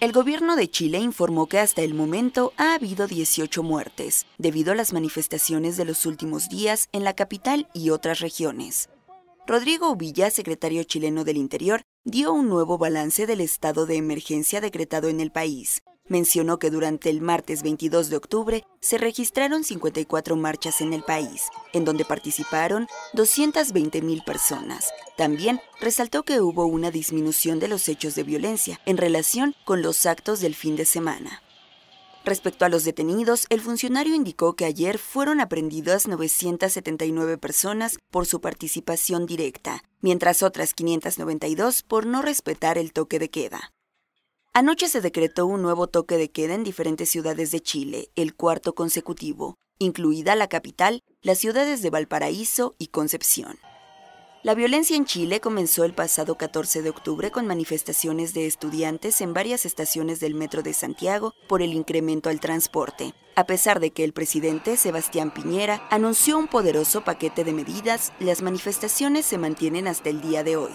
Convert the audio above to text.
El gobierno de Chile informó que hasta el momento ha habido 18 muertes, debido a las manifestaciones de los últimos días en la capital y otras regiones. Rodrigo Villa, secretario chileno del Interior, dio un nuevo balance del estado de emergencia decretado en el país, mencionó que durante el martes 22 de octubre se registraron 54 marchas en el país, en donde participaron 220.000 personas. También resaltó que hubo una disminución de los hechos de violencia en relación con los actos del fin de semana. Respecto a los detenidos, el funcionario indicó que ayer fueron aprendidas 979 personas por su participación directa, mientras otras 592 por no respetar el toque de queda. Anoche se decretó un nuevo toque de queda en diferentes ciudades de Chile, el cuarto consecutivo, incluida la capital, las ciudades de Valparaíso y Concepción. La violencia en Chile comenzó el pasado 14 de octubre con manifestaciones de estudiantes en varias estaciones del Metro de Santiago por el incremento al transporte, a pesar de que el presidente Sebastián Piñera anunció un poderoso paquete de medidas, las manifestaciones se mantienen hasta el día de hoy.